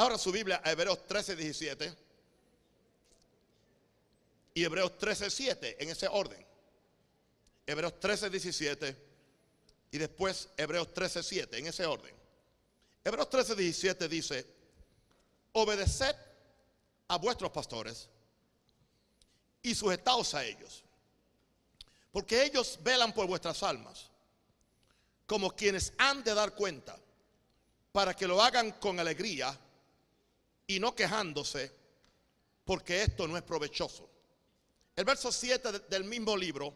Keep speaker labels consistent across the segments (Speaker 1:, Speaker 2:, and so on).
Speaker 1: Ahora su Biblia a Hebreos 13.17 y Hebreos 13, 7 en ese orden. Hebreos 13, 17 y después Hebreos 13, 7 en ese orden. Hebreos 13, 17 dice, obedeced a vuestros pastores y sujetaos a ellos, porque ellos velan por vuestras almas, como quienes han de dar cuenta, para que lo hagan con alegría y no quejándose, porque esto no es provechoso. El verso 7 del mismo libro,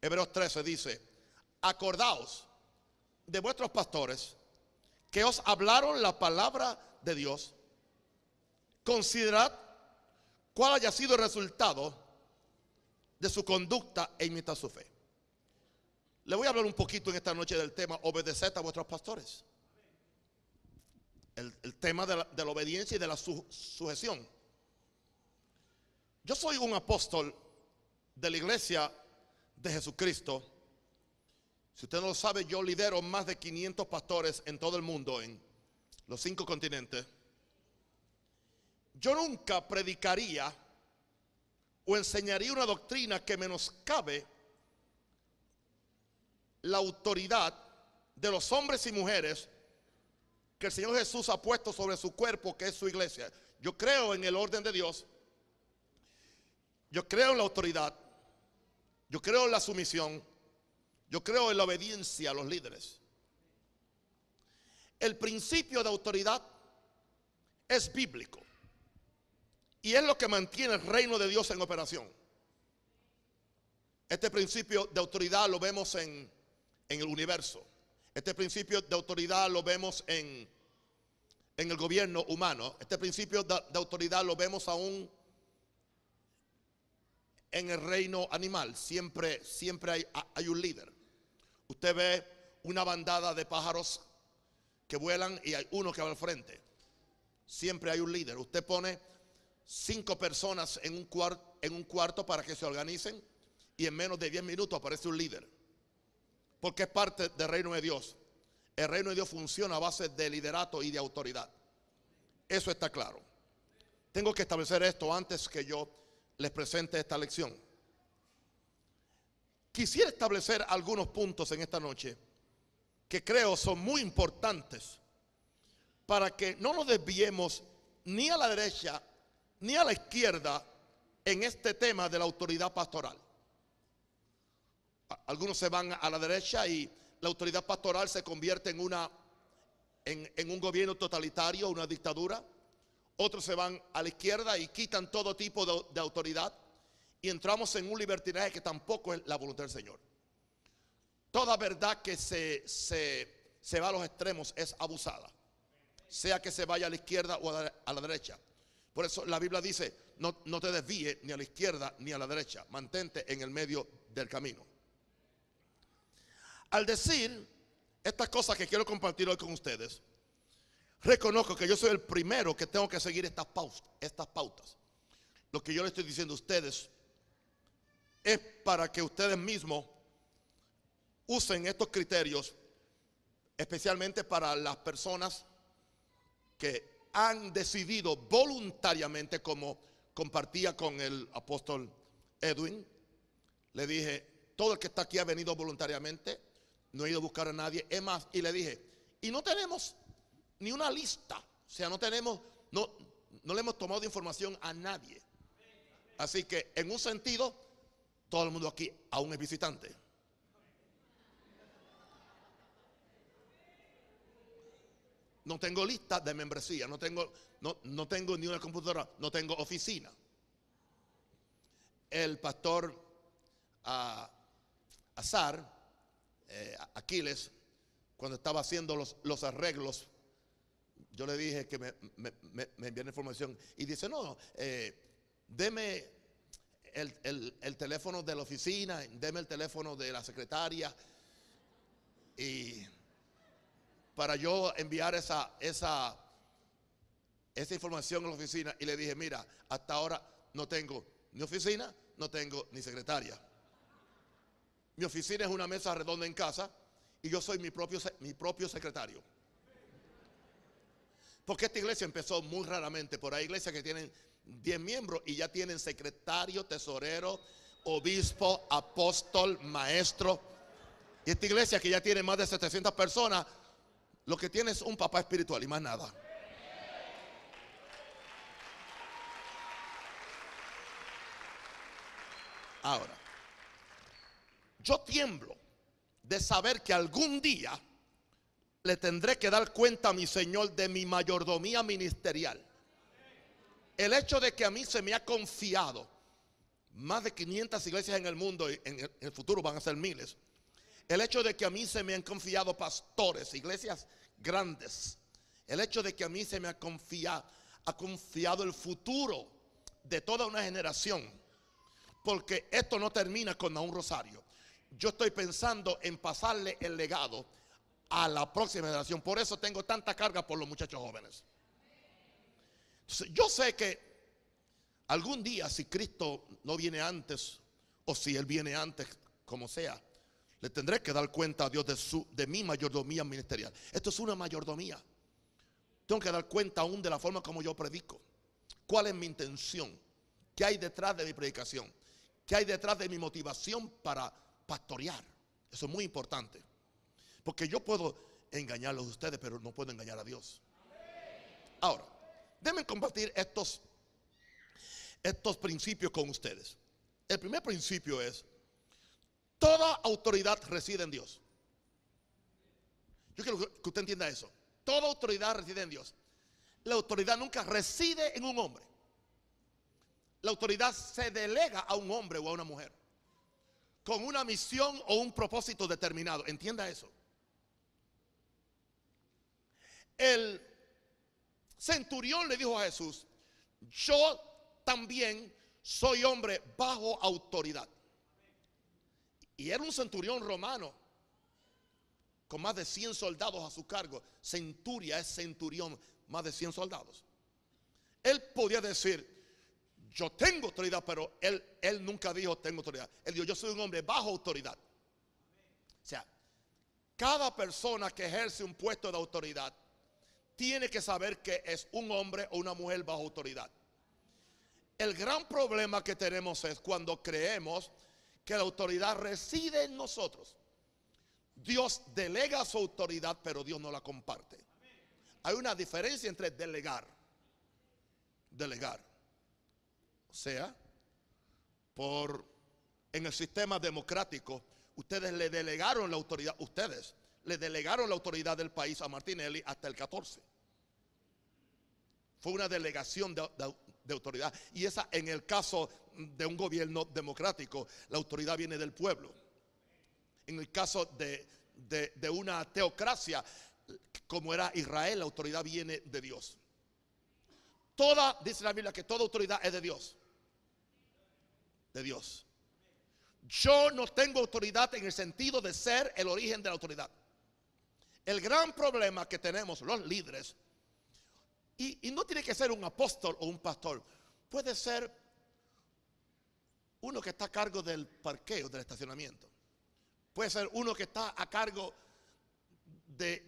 Speaker 1: Hebreos 13, dice, acordaos de vuestros pastores que os hablaron la palabra de Dios, considerad cuál haya sido el resultado de su conducta e imitad su fe. Le voy a hablar un poquito en esta noche del tema obedeced a vuestros pastores el, tema de la, obediencia y de la sujeción. Yo soy un apóstol de la iglesia de Jesucristo. Si usted no lo sabe, yo lidero más de 500 pastores en todo el mundo, en los cinco continentes. Yo nunca predicaría o enseñaría una doctrina que menoscabe la autoridad de los hombres y mujeres que el Señor Jesús ha puesto sobre su cuerpo, que es su iglesia. Yo creo en el orden de Dios. Yo creo en la autoridad. Yo creo en la sumisión. Yo creo en la obediencia a los líderes. El principio de autoridad es bíblico. Y es lo que mantiene el reino de Dios en operación. Este principio de autoridad lo vemos en, en el universo. Este principio de autoridad lo vemos en, el gobierno humano. Este principio de, autoridad lo vemos aún en el reino animal. Siempre, siempre hay, hay un líder. Usted ve una bandada de pájaros que vuelan y hay uno que va al frente. Siempre hay un líder. Usted pone cinco personas en un, en un cuarto para que se organicen y en menos de diez minutos aparece un líder porque es parte del reino de Dios. El reino de Dios funciona a base de liderato y de autoridad. Eso está claro. Tengo que establecer esto antes que yo les presente esta lección. Quisiera establecer algunos puntos en esta noche que creo son muy importantes para que no nos desviemos ni a la derecha ni a la izquierda en este tema de la autoridad pastoral. Algunos se van a la derecha y la autoridad pastoral se convierte en, una, en, un gobierno totalitario, una dictadura. Otros se van a la izquierda y quitan todo tipo de, autoridad. Y entramos en un libertinaje que tampoco es la voluntad del Señor. Toda verdad que se, va a los extremos es abusada. Sea que se vaya a la izquierda o a la, derecha. Por eso la Biblia dice, no, no te desvíe ni a la izquierda ni a la derecha. Mantente en el medio del camino. Al decir estas cosas que quiero compartir hoy con ustedes, reconozco que yo soy el primero que tengo que seguir estas, estas pautas. Lo que yo le estoy diciendo a ustedes es para que ustedes mismos usen estos criterios, especialmente para las personas que han decidido voluntariamente, como compartía con el apóstol Edwin, le dije, todo el que está aquí ha venido voluntariamente, no he ido a buscar a nadie. Es más, y le dije, y no tenemos ni una lista. O sea, no tenemos, no, no le hemos tomado información a nadie. Así que en un sentido, todo el mundo aquí aún es visitante. No tengo lista de membresía, no tengo, no, no tengo ni una computadora, no tengo oficina. El pastor ah, Azar eh, Aquiles, cuando estaba haciendo los, los, arreglos, yo le dije que me, me, me, información y dice, no, eh, deme el, teléfono de la oficina, deme el teléfono de la secretaria y para yo enviar esa, esa, esa información a la oficina y le dije, mira, hasta ahora no tengo ni oficina, no tengo ni secretaria. Mi oficina es una mesa redonda en casa y yo soy mi propio, mi propio secretario. Porque esta iglesia empezó muy raramente, por ahí iglesias que tienen 10 miembros y ya tienen secretario, tesorero, obispo, apóstol, maestro. Y esta iglesia que ya tiene más de 700 personas, lo que tiene es un papá espiritual y más nada. Ahora, yo tiemblo de saber que algún día le tendré que dar cuenta a mi Señor de mi mayordomía ministerial. El hecho de que a mí se me ha confiado más de 500 iglesias en el mundo y en el futuro van a ser miles. El hecho de que a mí se me han confiado pastores, iglesias grandes. El hecho de que a mí se me ha confiado, ha confiado el futuro de toda una generación. Porque esto no termina con un rosario yo estoy pensando en pasarle el legado a la próxima generación. Por eso tengo tanta carga por los muchachos jóvenes. yo sé que algún día, si Cristo no viene antes, o si Él viene antes, como sea, le tendré que dar cuenta a Dios de, su, de mi mayordomía ministerial. Esto es una mayordomía. Tengo que dar cuenta aún de la forma como yo predico. ¿Cuál es mi intención? ¿Qué hay detrás de mi predicación? ¿Qué hay detrás de mi motivación para pastorear. Eso es muy importante. Porque yo puedo engañarlos a ustedes, pero no puedo engañar a Dios. Ahora, deben compartir estos, estos principios con ustedes. El primer principio es, toda autoridad reside en Dios. Yo quiero que usted entienda eso. Toda autoridad reside en Dios. La autoridad nunca reside en un hombre. La autoridad se delega a un hombre o a una mujer con una misión o un propósito determinado. Entienda eso. El centurión le dijo a Jesús, yo también soy hombre bajo autoridad. Y era un centurión romano con más de 100 soldados a su cargo. Centuria es centurión, más de 100 soldados. Él podía decir, yo tengo autoridad, pero él, él nunca dijo tengo autoridad. Él dijo, yo soy un hombre bajo autoridad. O sea, cada persona que ejerce un puesto de autoridad tiene que saber que es un hombre o una mujer bajo autoridad. El gran problema que tenemos es cuando creemos que la autoridad reside en nosotros. Dios delega su autoridad, pero Dios no la comparte. Hay una diferencia entre delegar, delegar o sea, por en el sistema democrático, ustedes le delegaron la autoridad, ustedes le delegaron la autoridad del país a Martinelli hasta el 14. Fue una delegación de, autoridad. Y esa, en el caso de un gobierno democrático, la autoridad viene del pueblo. En el caso de, de una teocracia, como era Israel, la autoridad viene de Dios. Toda, dice la Biblia, que toda autoridad es de Dios de Dios. Yo no tengo autoridad en el sentido de ser el origen de la autoridad. El gran problema que tenemos los líderes, y, no tiene que ser un apóstol o un pastor, puede ser uno que está a cargo del parqueo, del estacionamiento. Puede ser uno que está a cargo de,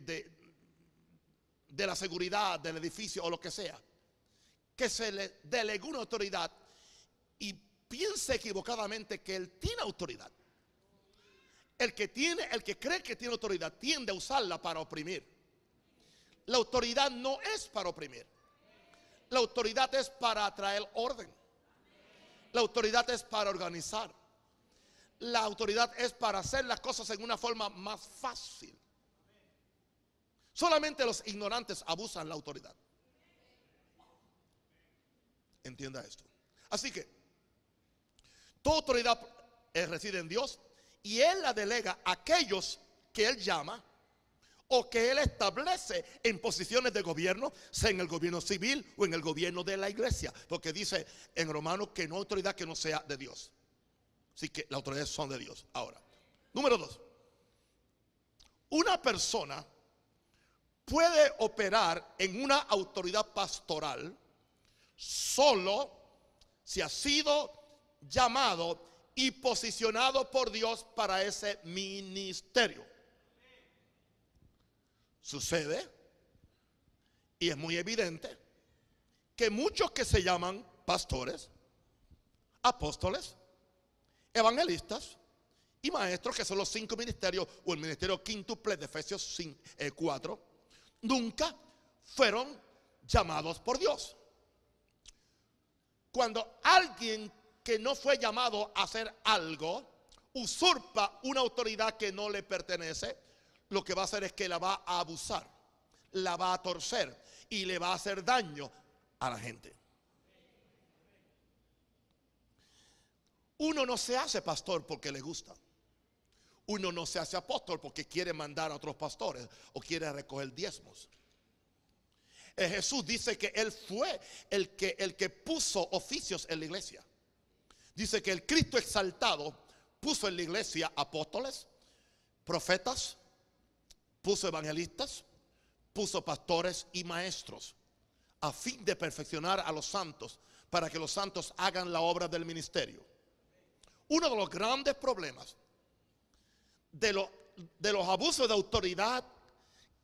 Speaker 1: de, la seguridad del edificio o lo que sea. Que se le delegue una autoridad y Piense equivocadamente que él tiene autoridad. El que tiene, el que cree que tiene autoridad, tiende a usarla para oprimir. La autoridad no es para oprimir. La autoridad es para atraer orden. La autoridad es para organizar. La autoridad es para hacer las cosas en una forma más fácil. Solamente los ignorantes abusan la autoridad. Entienda esto. Así que Toda autoridad eh, reside en Dios y Él la delega a aquellos que Él llama o que Él establece en posiciones de gobierno, sea en el gobierno civil o en el gobierno de la iglesia. Porque dice en Romanos que no hay autoridad que no sea de Dios. Así que las autoridades son de Dios. Ahora, número dos. Una persona puede operar en una autoridad pastoral solo si ha sido llamado y posicionado por Dios para ese ministerio. Sucede, y es muy evidente, que muchos que se llaman pastores, apóstoles, evangelistas y maestros, que son los cinco ministerios o el ministerio quíntuple de Efesios 4, eh, nunca fueron llamados por Dios. Cuando alguien que no fue llamado a hacer algo, usurpa una autoridad que no le pertenece, lo que va a hacer es que la va a abusar, la va a torcer y le va a hacer daño a la gente. Uno no se hace pastor porque le gusta. Uno no se hace apóstol porque quiere mandar a otros pastores o quiere recoger diezmos. Eh, Jesús dice que Él fue el que, el que puso oficios en la iglesia. Dice que el Cristo exaltado puso en la iglesia apóstoles, profetas, puso evangelistas, puso pastores y maestros, a fin de perfeccionar a los santos, para que los santos hagan la obra del ministerio. Uno de los grandes problemas de, de los abusos de autoridad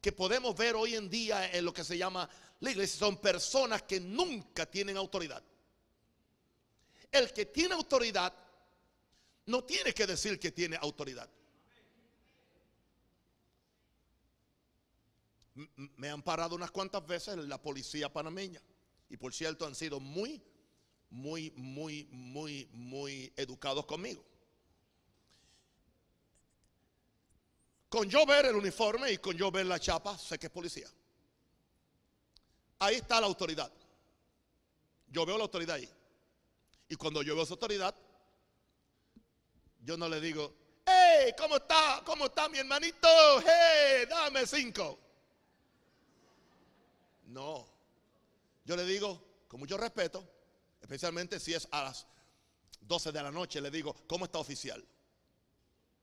Speaker 1: que podemos ver hoy en día en lo que se llama la iglesia son personas que nunca tienen autoridad. El que tiene autoridad no tiene que decir que tiene autoridad. Me han parado unas cuantas veces la policía panameña. Y por cierto, han sido muy, muy, muy, muy, muy educados conmigo. Con yo ver el uniforme y con yo ver la chapa, sé que es policía. Ahí está la autoridad. Yo veo la autoridad ahí. Y cuando yo veo su autoridad, yo no le digo, hey, ¿cómo está? ¿Cómo está mi hermanito? Hey, dame cinco. No, yo le digo con mucho respeto, especialmente si es a las 12 de la noche, le digo, ¿cómo está oficial?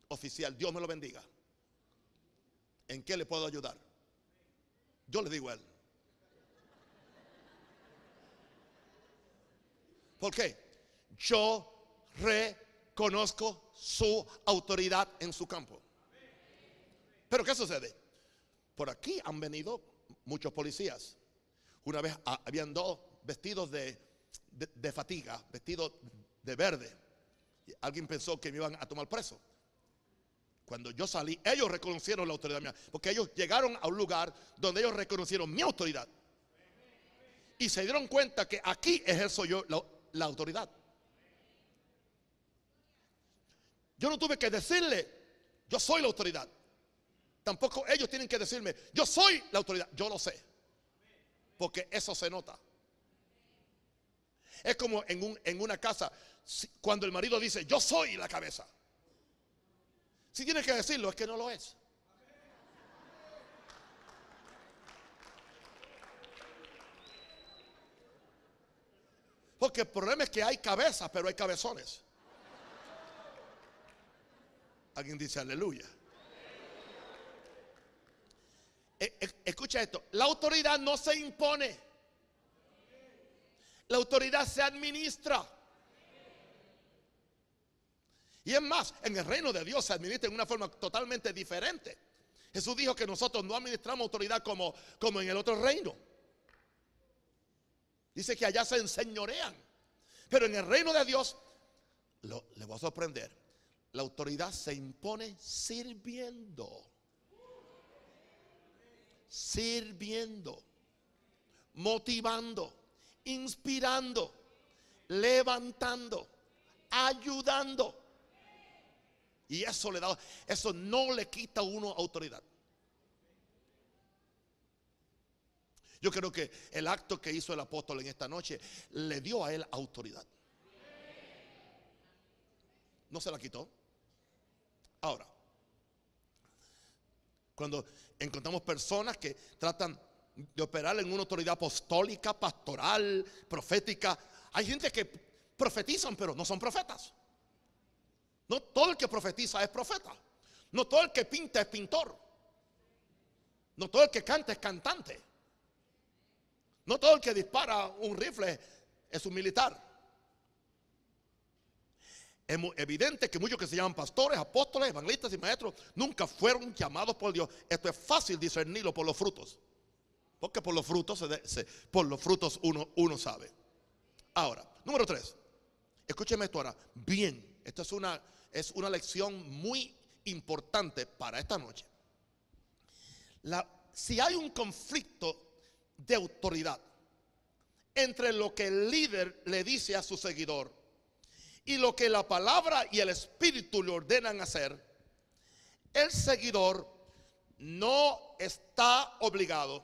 Speaker 1: Oficial, Dios me lo bendiga. ¿En qué le puedo ayudar? Yo le digo a él. ¿Por qué? yo reconozco su autoridad en su campo. Pero ¿qué sucede? Por aquí han venido muchos policías. Una vez habían dos vestidos de, fatiga, vestidos de verde. Alguien pensó que me iban a tomar preso. Cuando yo salí, ellos reconocieron la autoridad mía. Porque ellos llegaron a un lugar donde ellos reconocieron mi autoridad. Y se dieron cuenta que aquí ejerzo yo la autoridad. Yo no tuve que decirle, yo soy la autoridad. Tampoco ellos tienen que decirme, yo soy la autoridad. Yo lo sé. Porque eso se nota. Es como en, un, en una casa, cuando el marido dice, yo soy la cabeza. Si tiene que decirlo, es que no lo es. Porque el problema es que hay cabezas, pero hay cabezones. Alguien dice aleluya. E, e, escucha esto, la autoridad no se impone. La autoridad se administra. Y es más, en el reino de Dios se administra de una forma totalmente diferente. Jesús dijo que nosotros no administramos autoridad como, como en el otro reino. Dice que allá se enseñorean. Pero en el reino de Dios, lo, le voy a sorprender. La autoridad se impone sirviendo. Sirviendo. Motivando. Inspirando. Levantando. Ayudando. Y eso le da, eso no le quita a uno autoridad. Yo creo que el acto que hizo el apóstol en esta noche le dio a él autoridad. No se la quitó. Ahora, cuando encontramos personas que tratan de operar en una autoridad apostólica, pastoral, profética, hay gente que profetizan pero no son profetas. No todo el que profetiza es profeta. No todo el que pinta es pintor. No todo el que canta es cantante. No todo el que dispara un rifle es un militar. Es evidente que muchos que se llaman pastores, apóstoles, evangelistas y maestros nunca fueron llamados por Dios. Esto es fácil discernirlo por los frutos. Porque por los frutos, frutos uno, sabe. Ahora, número tres. Escúcheme esto ahora. Bien, Esto es una, es una lección muy importante para esta noche. si hay un conflicto de autoridad entre lo que el líder le dice a su seguidor y lo que la palabra y el espíritu le ordenan hacer, el seguidor no está obligado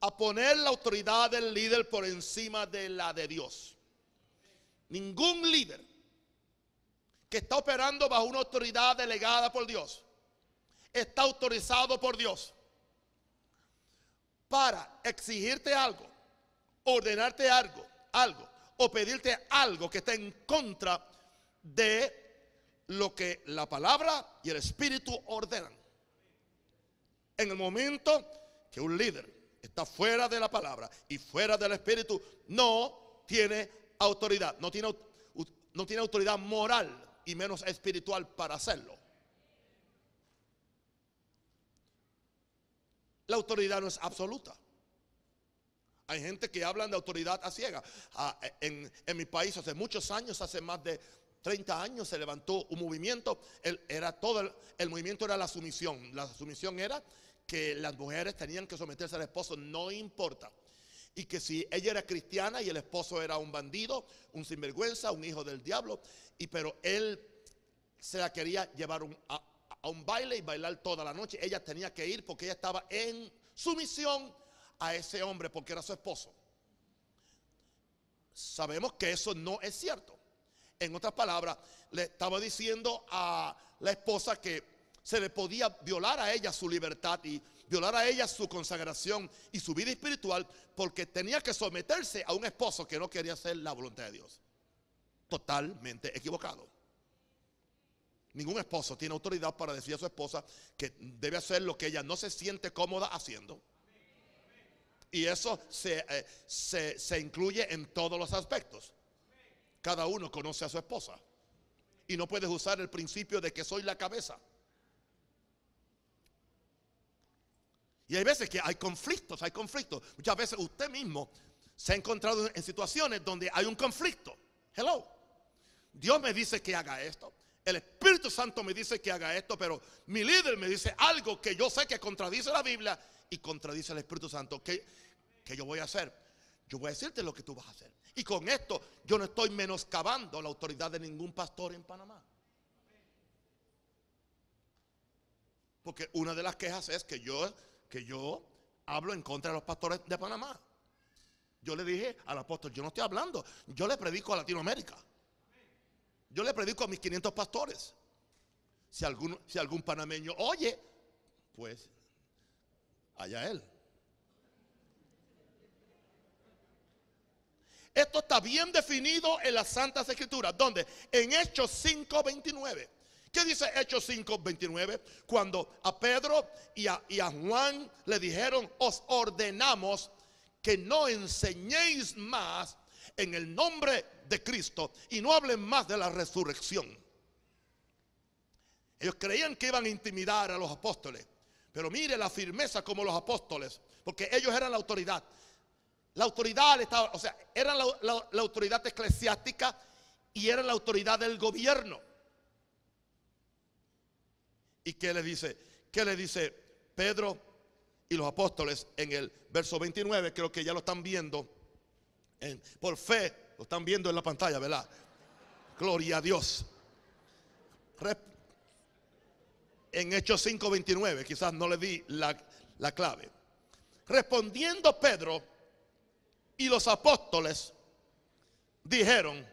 Speaker 1: a poner la autoridad del líder por encima de la de Dios. Ningún líder que está operando bajo una autoridad delegada por Dios está autorizado por Dios para exigirte algo, ordenarte algo, algo o pedirte algo que esté en contra de lo que la palabra y el espíritu ordenan. En el momento que un líder está fuera de la palabra y fuera del espíritu, no tiene autoridad, no tiene, no tiene autoridad moral y menos espiritual para hacerlo. La autoridad no es absoluta. Hay gente que habla de autoridad a ciegas ah, en, mi país hace muchos años, hace más de 30 años, se levantó un movimiento. El, era todo el, movimiento era la sumisión. La sumisión era que las mujeres tenían que someterse al esposo, no importa. Y que si ella era cristiana y el esposo era un bandido, un sinvergüenza, un hijo del diablo, y pero él se la quería llevar a un baile y bailar toda la noche, ella tenía que ir porque ella estaba en sumisión a ese hombre porque era su esposo. Sabemos que eso no es cierto. En otras palabras, le estaba diciendo a la esposa que se le podía violar a ella su libertad y violar a ella su consagración y su vida espiritual porque tenía que someterse a un esposo que no quería hacer la voluntad de Dios. Totalmente equivocado. Ningún esposo tiene autoridad para decir a su esposa que debe hacer lo que ella no se siente cómoda haciendo. Y eso eh, se, incluye en todos los aspectos. Cada uno conoce a su esposa. Y no puedes usar el principio de que soy la cabeza. Y hay veces que hay conflictos, hay conflictos. Muchas veces usted mismo se ha encontrado en situaciones donde hay un conflicto. Hello. Dios me dice que haga esto. El Espíritu Santo me dice que haga esto, pero mi líder me dice algo que yo sé que contradice la Biblia y contradice al Espíritu Santo. ¿Qué, ¿Qué yo voy a hacer? Yo voy a decirte lo que tú vas a hacer. Y con esto yo no estoy menoscabando la autoridad de ningún pastor en Panamá. Porque una de las quejas es que yo, que yo hablo en contra de los pastores de Panamá. Yo le dije al apóstol, yo no estoy hablando, yo le predico a Latinoamérica. Yo le predico a mis 500 pastores. Si si algún panameño oye, pues allá él. Esto está bien definido en las Santas Escrituras. Donde En Hechos 5.29. ¿Qué dice Hechos 5.29? Cuando a Pedro y y a Juan le dijeron, os ordenamos que no enseñéis más en el nombre de Cristo y no hablen más de la resurrección. Ellos creían que iban a intimidar a los apóstoles. Pero mire la firmeza como los apóstoles, porque ellos eran la autoridad. La autoridad estaba, o sea, era la, autoridad eclesiástica y era la autoridad del gobierno. ¿Y qué le dice? ¿Qué le dice Pedro y los apóstoles en el verso 29? Creo que ya lo están viendo por fe, lo están viendo en la pantalla, ¿verdad? Gloria a Dios en Hechos 5:29. Quizás no le di la, clave. Respondiendo Pedro y los apóstoles dijeron,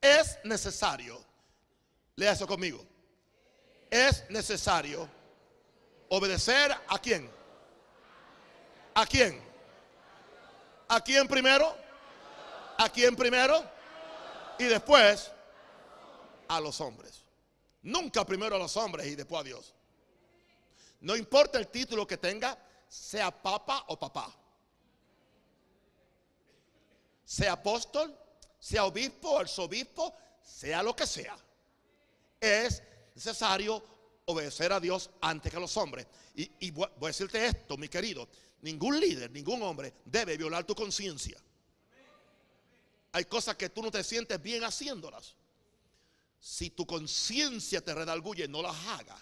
Speaker 1: es necesario, lea eso conmigo, es necesario obedecer a quién. ¿A quién? ¿A quién primero? ¿A quién primero? Y después a los hombres. Nunca primero a los hombres y después a Dios. No importa el título que tenga, sea papa o papá. Sea apóstol, sea obispo, arzobispo, sea lo que sea. Es necesario obedecer a Dios antes que a los hombres. Y, y voy a decirte esto, mi querido. Ningún líder, ningún hombre debe violar tu conciencia. Hay cosas que tú no te sientes bien haciéndolas. Si tu conciencia te redalgulle no las haga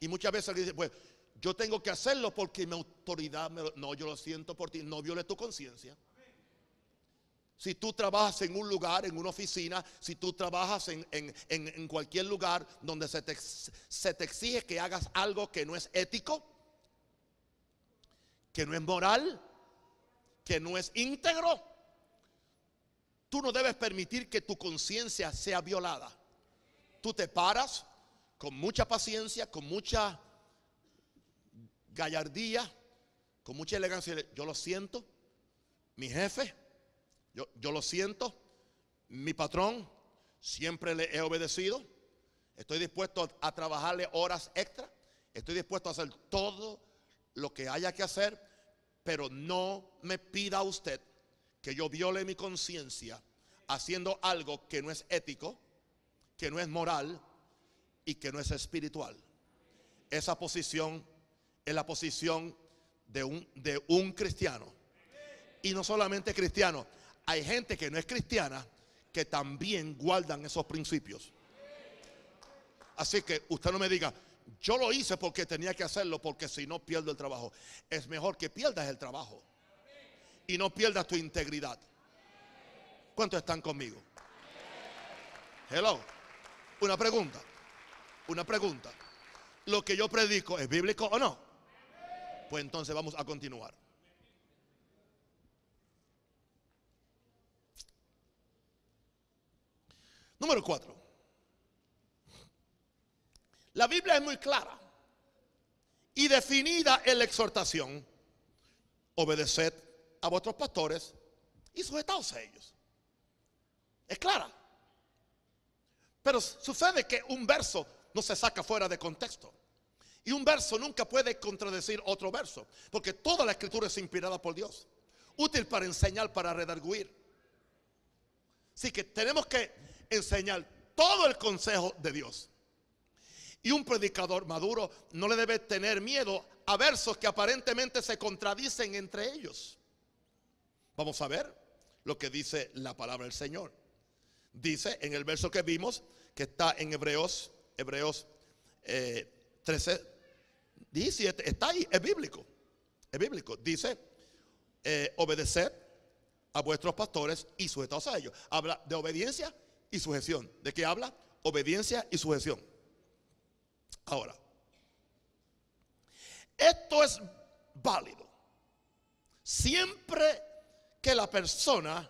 Speaker 1: Y muchas veces alguien dice, pues yo tengo que hacerlo porque mi autoridad me lo... No, yo lo siento por ti, no viole tu conciencia. Si tú trabajas en un lugar, en una oficina, si tú trabajas en, cualquier lugar donde se te, se te exige que hagas algo que no es ético, que no es moral, que no es íntegro, Tú no debes permitir que tu conciencia sea violada. Tú te paras con mucha paciencia, con mucha gallardía, con mucha elegancia. Yo lo siento, mi jefe, yo, lo siento, mi patrón, siempre le he obedecido. Estoy dispuesto a trabajarle horas extra. Estoy dispuesto a hacer todo lo que haya que hacer, pero no me pida usted que yo viole mi conciencia haciendo algo que no es ético, que no es moral y que no es espiritual. Esa posición es la posición de un, de un cristiano. Y no solamente cristiano, hay gente que no es cristiana que también guardan esos principios. Así que usted no me diga, yo lo hice porque tenía que hacerlo, porque si no pierdo el trabajo. Es mejor que pierdas el trabajo y no pierdas tu integridad. ¿Cuántos están conmigo? Hello. Una pregunta. Una pregunta. ¿Lo que yo predico es bíblico o no? Pues entonces vamos a continuar. Número cuatro. La Biblia es muy clara y definida en la exhortación. Obedeced a vuestros pastores y sujetados a ellos. Es clara. Pero sucede que un verso no se saca fuera de contexto. Y un verso nunca puede contradecir otro verso, porque toda la escritura es inspirada por Dios, útil para enseñar, para redarguir. Así que tenemos que enseñar todo el consejo de Dios. Y un predicador maduro no le debe tener miedo a versos que aparentemente se contradicen entre ellos. Vamos a ver lo que dice la palabra del Señor. Dice en el verso que vimos, que está en Hebreos, Hebreos 13, eh, está ahí, es bíblico, es bíblico. Dice, eh, Obedecer a vuestros pastores y sujetados a ellos. Habla de obediencia y sujeción. ¿De qué habla? Obediencia y sujeción. Ahora, esto es válido siempre la persona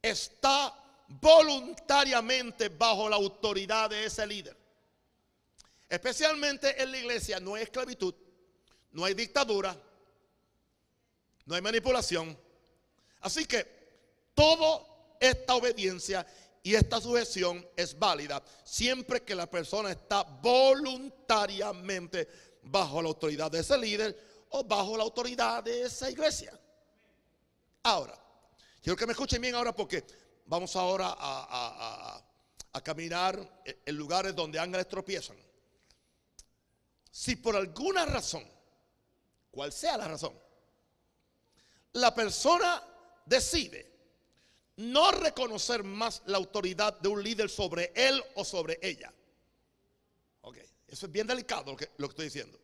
Speaker 1: está voluntariamente bajo la autoridad de ese líder. Especialmente en la iglesia no hay esclavitud, no hay dictadura, no hay manipulación. Así que toda esta obediencia y esta sujeción es válida siempre que la persona está voluntariamente bajo la autoridad de ese líder o bajo la autoridad de esa iglesia. Ahora, quiero que me escuchen bien ahora porque vamos ahora a, caminar en lugares donde ángeles tropiezan. Si por alguna razón, cual sea la razón, la persona decide no reconocer más la autoridad de un líder sobre él o sobre ella. Ok, eso es bien delicado lo que estoy diciendo.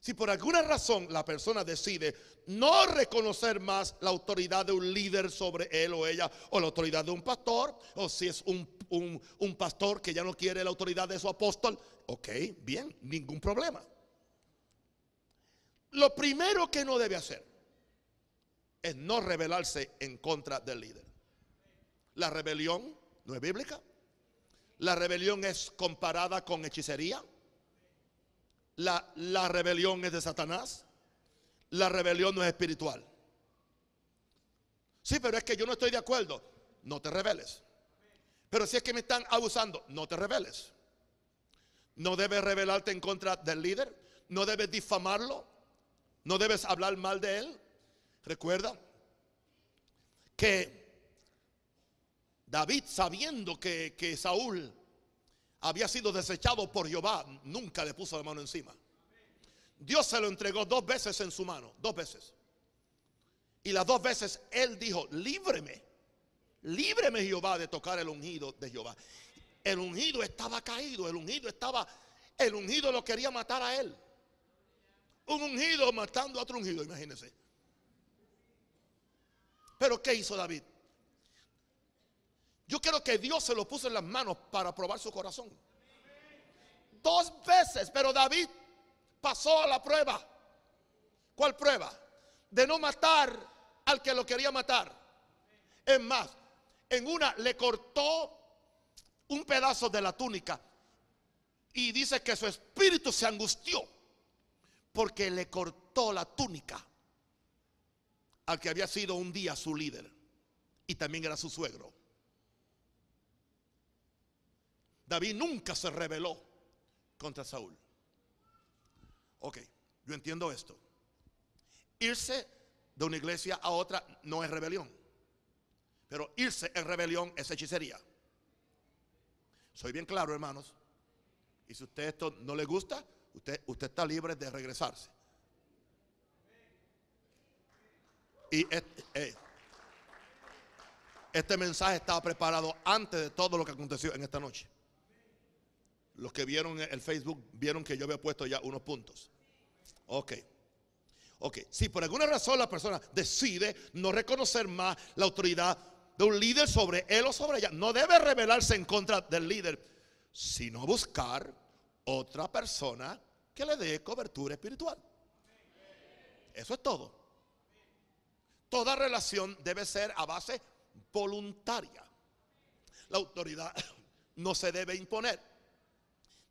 Speaker 1: Si por alguna razón la persona decide no reconocer más la autoridad de un líder sobre él o ella, o la autoridad de un pastor, o si es un, pastor que ya no quiere la autoridad de su apóstol, ok, bien, ningún problema. Lo primero que no debe hacer es no rebelarse en contra del líder. La rebelión no es bíblica. La rebelión es comparada con hechicería. La, rebelión es de Satanás. La rebelión no es espiritual. Sí, pero es que yo no estoy de acuerdo. No te rebeles. Pero si es que me están abusando, no te rebeles. No debes rebelarte en contra del líder. No debes difamarlo. No debes hablar mal de él. Recuerda que David, sabiendo que, que Saúl había sido desechado por Jehová, nunca le puso la mano encima. Dios se lo entregó dos veces en su mano, dos veces. Y las dos veces él dijo, líbreme, líbreme Jehová de tocar el ungido de Jehová. El ungido estaba caído, el ungido estaba, el ungido lo quería matar a él. Un ungido matando a otro ungido, imagínense. Pero ¿qué hizo David? Yo quiero que Dios se lo puso en las manos para probar su corazón. Dos veces, pero David pasó a la prueba. ¿Cuál prueba? De no matar al que lo quería matar. Es más, en una le cortó un pedazo de la túnica y dice que su espíritu se angustió porque le cortó la túnica al que había sido un día su líder y también era su suegro. David nunca se rebeló contra Saúl. Ok, yo entiendo esto. Irse de una iglesia a otra no es rebelión. Pero irse en rebelión es hechicería. Soy bien claro, hermanos. Y si usted esto no le gusta, usted, usted está libre de regresarse. Y eh, este mensaje estaba preparado antes de todo lo que aconteció en esta noche. Los que vieron el Facebook vieron que yo había puesto ya unos puntos. Ok. Ok. Si por alguna razón la persona decide no reconocer más la autoridad de un líder sobre él o sobre ella, no debe rebelarse en contra del líder, sino buscar otra persona que le dé cobertura espiritual. Eso es todo. Toda relación debe ser a base voluntaria. La autoridad no se debe imponer.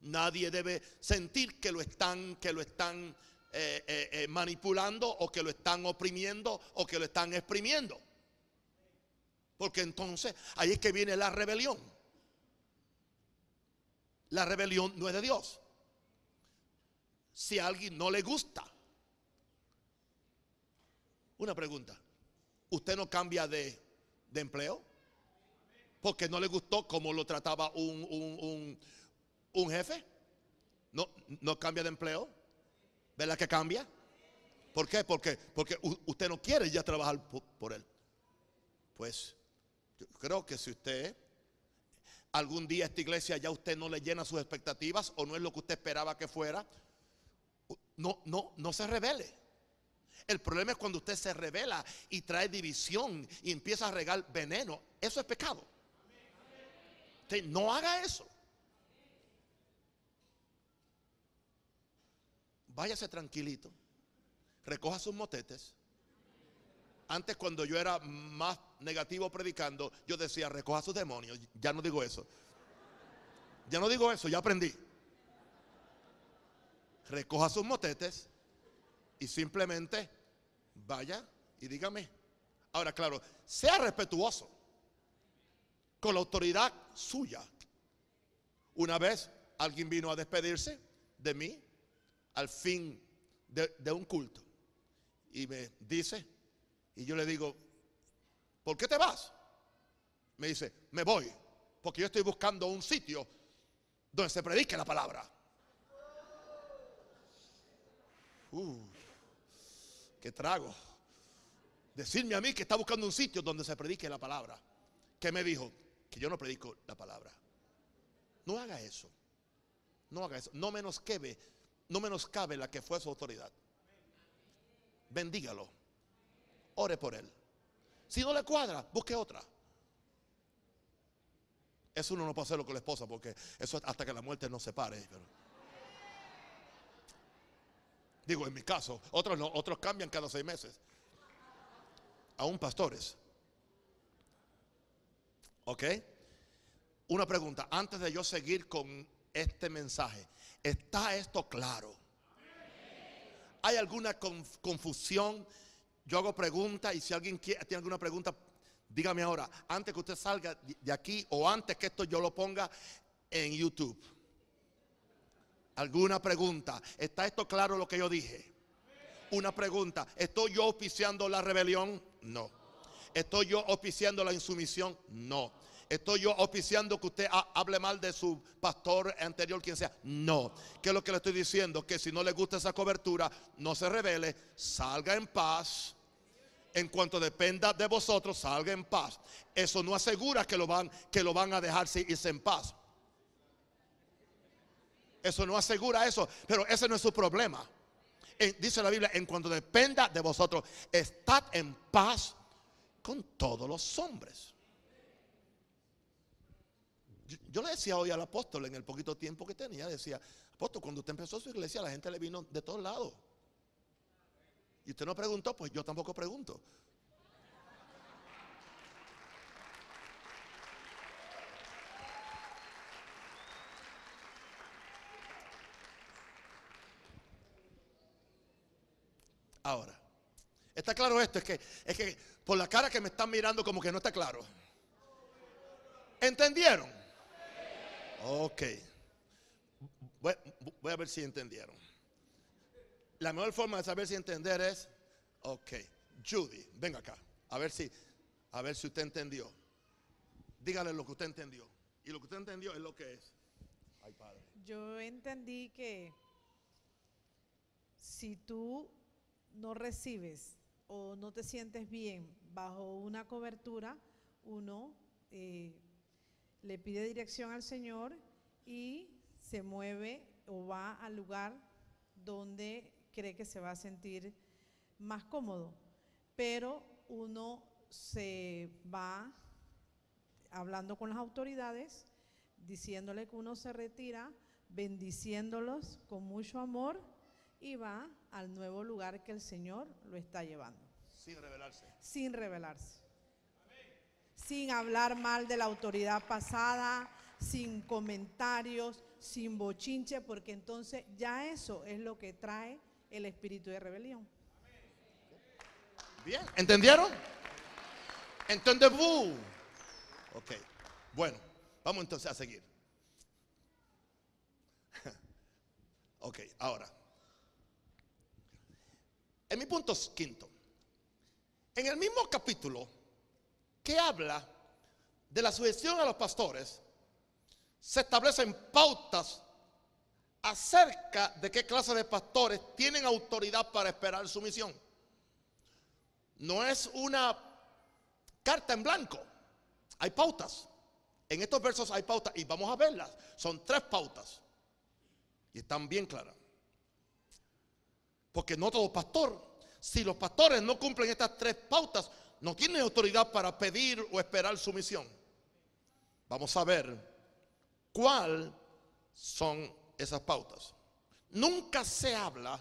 Speaker 1: Nadie debe sentir que lo están, que lo están eh, eh, eh, manipulando o que lo están oprimiendo o que lo están exprimiendo. Porque entonces ahí es que viene la rebelión. La rebelión no es de Dios. Si a alguien no le gusta. Una pregunta. ¿Usted no cambia de, empleo? Porque no le gustó como lo trataba un un jefe. No, no cambia de empleo. ¿Verdad que cambia? ¿Por qué? Porque, porque usted no quiere ya trabajar por, él. Pues yo creo que si usted algún día esta iglesia ya usted no le llena sus expectativas o no es lo que usted esperaba que fuera, no, no, no se revele. El problema es cuando usted se revela y trae división y empieza a regar veneno. Eso es pecado. Usted no haga eso. váyase tranquilito, recoja sus motetes. Antes cuando yo era más negativo predicando, yo decía, recoja sus demonios. Ya no digo eso. Ya no digo eso, ya aprendí. Recoja sus motetes y simplemente vaya y dígame. Ahora, claro, sea respetuoso con la autoridad suya. Una vez alguien vino a despedirse de mí al fin de, un culto. Y me dice, y yo le digo, ¿por qué te vas? Me dice, me voy, porque yo estoy buscando un sitio donde se predique la palabra. Uh, qué trago. Decirme a mí que está buscando un sitio donde se predique la palabra. ¿Qué me dijo? Que yo no predico la palabra. No haga eso. No haga eso. No menos que ve no menos cabe la que fue su autoridad. Bendígalo. Ore por él. Si no le cuadra, busque otra. Eso uno no puede hacerlo con la esposa porque eso hasta que la muerte no se pare. Digo, en mi caso, otros otros cambian cada seis meses. Aún pastores. ¿Ok? Una pregunta, antes de yo seguir con este mensaje, ¿Está esto claro? ¿Hay alguna confusión? Yo hago preguntas y si alguien tiene alguna pregunta, dígame ahora, antes que usted salga de aquí o antes que esto yo lo ponga en YouTube. ¿Alguna pregunta? ¿Está esto claro lo que yo dije? Una pregunta, ¿estoy yo oficiando la rebelión? No. ¿Estoy yo oficiando la insumisión? No. Estoy yo oficiando que usted hable mal de su pastor anterior, quien sea. No. que es lo que le estoy diciendo? Que si no le gusta esa cobertura, no se revele, salga en paz. En cuanto dependa de vosotros, salga en paz. Eso no asegura que lo van, que lo van a dejar irse en paz. Eso no asegura eso, pero ese no es su problema. dice la Biblia, en cuanto dependa de vosotros, estad en paz con todos los hombres. Yo, le decía hoy al apóstol, en el poquito tiempo que tenía, decía, apóstol, cuando usted empezó su iglesia, la gente le vino de todos lados. Y usted no preguntó, pues yo tampoco pregunto. Ahora, ¿está claro esto? Es que, es que por la cara que me están mirando como que no está claro. ¿Entendieron? Ok. Voy, a ver si entendieron. La mejor forma de saber si entender es, ok, Judy, venga acá. A ver si, a ver si usted entendió. Dígale lo que usted entendió. Y lo que usted entendió es lo que es. Ay, padre.
Speaker 2: Yo entendí que si tú no recibes o no te sientes bien bajo una cobertura, uno eh, le pide dirección al Señor y se mueve o va al lugar donde cree que se va a sentir más cómodo. Pero uno se va hablando con las autoridades, diciéndole que uno se retira, bendiciéndolos con mucho amor y va al nuevo lugar que el Señor lo está llevando.
Speaker 1: Sin revelarse.
Speaker 2: Sin revelarse sin hablar mal de la autoridad pasada, sin comentarios, sin bochinche, porque entonces ya eso es lo que trae el espíritu de rebelión.
Speaker 1: Bien, ¿entendieron? ¿Entendés, Ok, bueno, vamos entonces a seguir. Ok, ahora. En mi punto quinto, en el mismo capítulo que habla de la sujeción a los pastores, se establecen pautas acerca de qué clase de pastores tienen autoridad para esperar su misión. No es una carta en blanco, hay pautas. En estos versos hay pautas y vamos a verlas. Son tres pautas y están bien claras. Porque no todo pastor, si los pastores no cumplen estas tres pautas, no tiene autoridad para pedir o esperar sumisión. Vamos a ver cuál son esas pautas. Nunca se habla,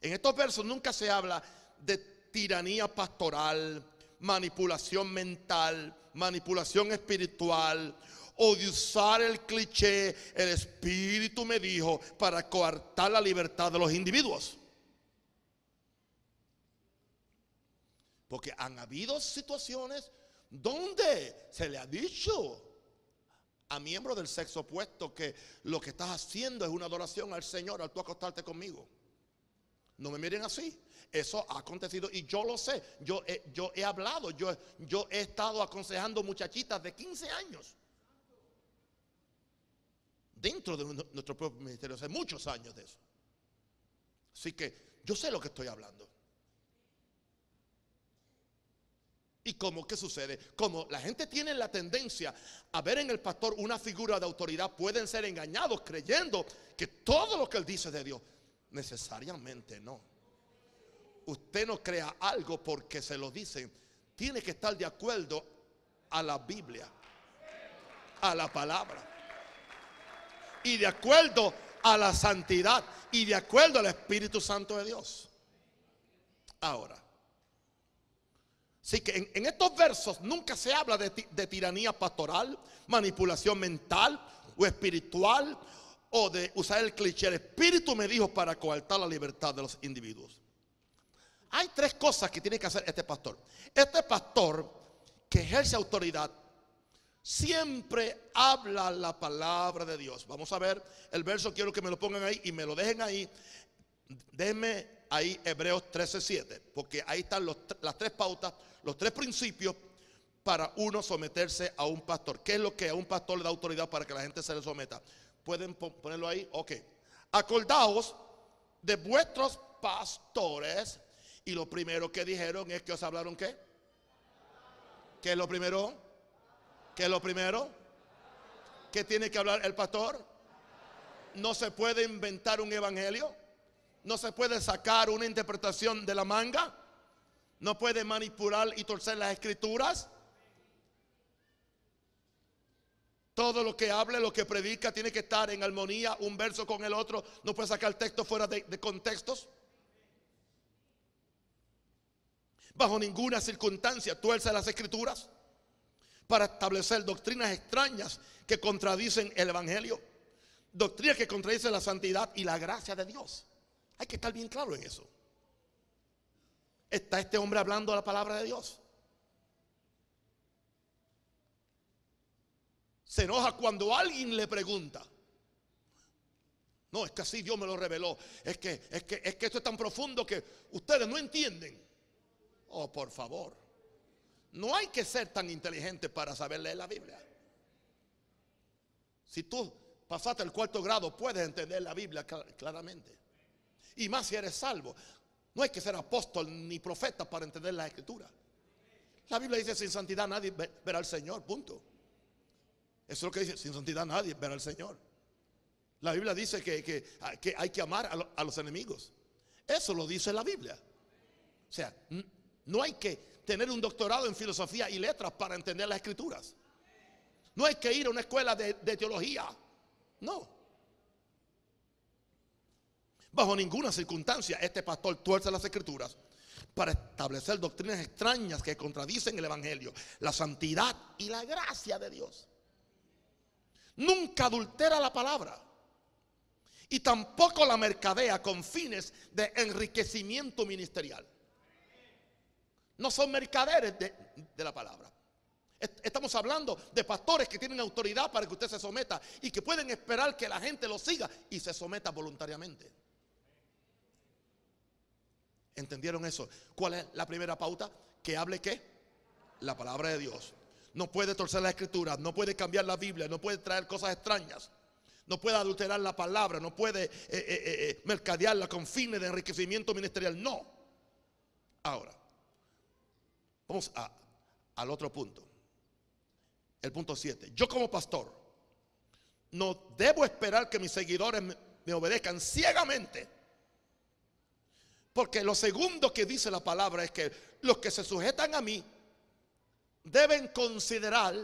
Speaker 1: en estos versos nunca se habla de tiranía pastoral, manipulación mental, manipulación espiritual o de usar el cliché, el espíritu me dijo, para coartar la libertad de los individuos. Porque han habido situaciones donde se le ha dicho a miembros del sexo opuesto que lo que estás haciendo es una adoración al Señor al tú acostarte conmigo. No me miren así. Eso ha acontecido y yo lo sé. Yo he, yo he hablado, yo, yo he estado aconsejando muchachitas de 15 años. Dentro de nuestro propio ministerio, hace muchos años de eso. Así que yo sé lo que estoy hablando. ¿Y cómo? ¿Qué sucede? Como la gente tiene la tendencia a ver en el pastor una figura de autoridad, pueden ser engañados creyendo que todo lo que él dice es de Dios. Necesariamente no. Usted no crea algo porque se lo dicen. Tiene que estar de acuerdo a la Biblia, a la palabra. Y de acuerdo a la santidad y de acuerdo al Espíritu Santo de Dios. Ahora. Así que en, estos versos nunca se habla de, tiranía pastoral, manipulación mental o espiritual o de usar el cliché, el espíritu me dijo para coartar la libertad de los individuos. Hay tres cosas que tiene que hacer este pastor. Este pastor que ejerce autoridad siempre habla la palabra de Dios. Vamos a ver el verso, quiero que me lo pongan ahí y me lo dejen ahí. Déjenme ahí Hebreos 13:7, porque ahí están las tres pautas los tres principios para uno someterse a un pastor. ¿Qué es lo que a un pastor le da autoridad para que la gente se le someta? ¿Pueden ponerlo ahí? Ok. Acordaos de vuestros pastores. Y lo primero que dijeron es que os hablaron qué. ¿Qué es lo primero? ¿Qué es lo primero? ¿Qué tiene que hablar el pastor? No se puede inventar un evangelio. No se puede sacar una interpretación de la manga no puede manipular y torcer las escrituras. Todo lo que hable, lo que predica, tiene que estar en armonía, un verso con el otro. No puede sacar texto fuera de, contextos. Bajo ninguna circunstancia tuerce las escrituras para establecer doctrinas extrañas que contradicen el Evangelio. Doctrinas que contradicen la santidad y la gracia de Dios. Hay que estar bien claro en eso está este hombre hablando la palabra de Dios. Se enoja cuando alguien le pregunta. No, es que así Dios me lo reveló. Es que, es que, es que esto es tan profundo que ustedes no entienden. Oh, por favor. No hay que ser tan inteligente para saber leer la Biblia. Si tú pasaste el cuarto grado, puedes entender la Biblia claramente. Y más si eres salvo. No hay que ser apóstol ni profeta para entender las escrituras. La Biblia dice, sin santidad nadie verá al Señor, punto. Eso es lo que dice, sin santidad nadie verá al Señor. La Biblia dice que, hay que amar a, los enemigos. Eso lo dice la Biblia. O sea, no hay que tener un doctorado en filosofía y letras para entender las escrituras. No hay que ir a una escuela de, de teología. No. Bajo ninguna circunstancia este pastor tuerce las escrituras para establecer doctrinas extrañas que contradicen el Evangelio, la santidad y la gracia de Dios. Nunca adultera la palabra y tampoco la mercadea con fines de enriquecimiento ministerial. No son mercaderes de, la palabra. Estamos hablando de pastores que tienen autoridad para que usted se someta y que pueden esperar que la gente lo siga y se someta voluntariamente. ¿Entendieron eso? ¿Cuál es la primera pauta? Que hable qué? La palabra de Dios. No puede torcer la escritura, no puede cambiar la Biblia, no puede traer cosas extrañas. No puede adulterar la palabra, no puede eh, eh, eh, mercadearla con fines de enriquecimiento ministerial. No. Ahora, vamos al otro punto. El punto 7. Yo como pastor no debo esperar que mis seguidores me obedezcan ciegamente porque lo segundo que dice la palabra es que los que se sujetan a mí deben considerar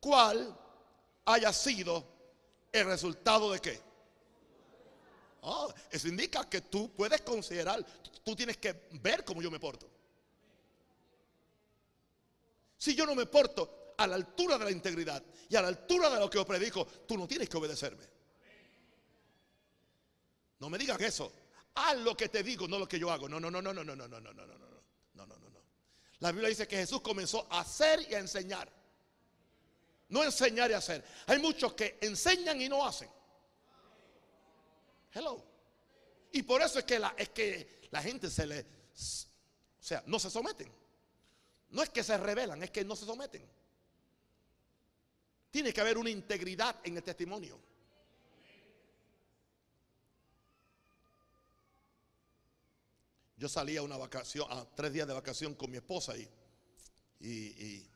Speaker 1: cuál haya sido el resultado de qué. Ah, eso indica que tú puedes considerar, tú tienes que ver cómo yo me porto. Si yo no me porto a la altura de la integridad y a la altura de lo que os predico, tú no tienes que obedecerme. No me digas eso. Haz lo que te digo, no lo que yo hago. No, no, no, no, no, no, no, no, no, no, no, no, no, no, no, no. La Biblia dice que Jesús comenzó a hacer y a enseñar. No enseñar y hacer. Hay muchos que enseñan y no hacen. Hello. Y por eso es que la, es que la gente se le, o sea, no se someten. No es que se rebelan, es que no se someten. Tiene que haber una integridad en el testimonio. Yo salí a una vacación, a tres días de vacación con mi esposa y, y,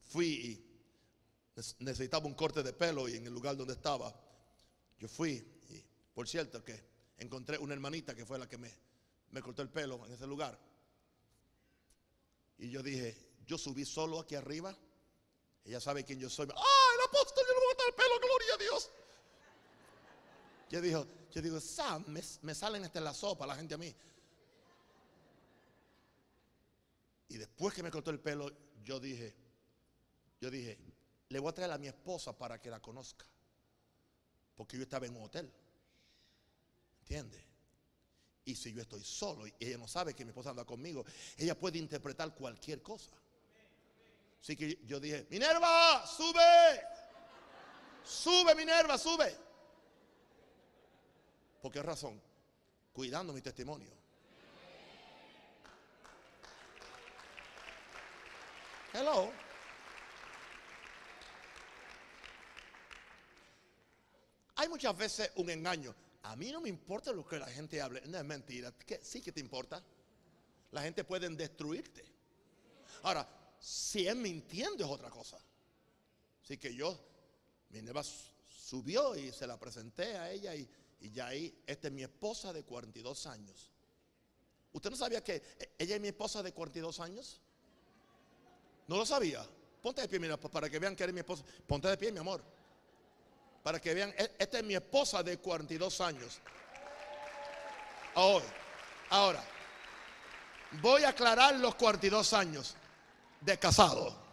Speaker 1: fui y necesitaba un corte de pelo y en el lugar donde estaba, yo fui y por cierto que encontré una hermanita que fue la que me, cortó el pelo en ese lugar. Y yo dije, yo subí solo aquí arriba. Ella sabe quién yo soy. ¡Ah, el apóstol! Yo le voy a cortar el pelo, gloria a Dios. Yo, digo, yo digo, Sam, me, me salen hasta la sopa la gente a mí. Y después que me cortó el pelo, yo dije, yo dije, le voy a traer a mi esposa para que la conozca. Porque yo estaba en un hotel. ¿Entiendes? Y si yo estoy solo y ella no sabe que mi esposa anda conmigo, ella puede interpretar cualquier cosa. Así que yo dije, Minerva, sube. Sube, Minerva, sube. ¿Por qué razón? Cuidando mi testimonio. Hay muchas veces un engaño. A mí no me importa lo que la gente hable. No es mentira. Sí que te importa. La gente puede destruirte. Ahora, si es mintiendo es otra cosa. Así que yo, mi neva subió y se la presenté a ella y, y ya ahí, esta es mi esposa de 42 años. ¿Usted no sabía que e, ella es mi esposa de 42 años? No lo sabía. Ponte de pie, mira, para que vean que eres mi esposa. Ponte de pie, mi amor. Para que vean, e- esta es mi esposa de 42 años. Ahora, ahora, voy a aclarar los 42 años de casado.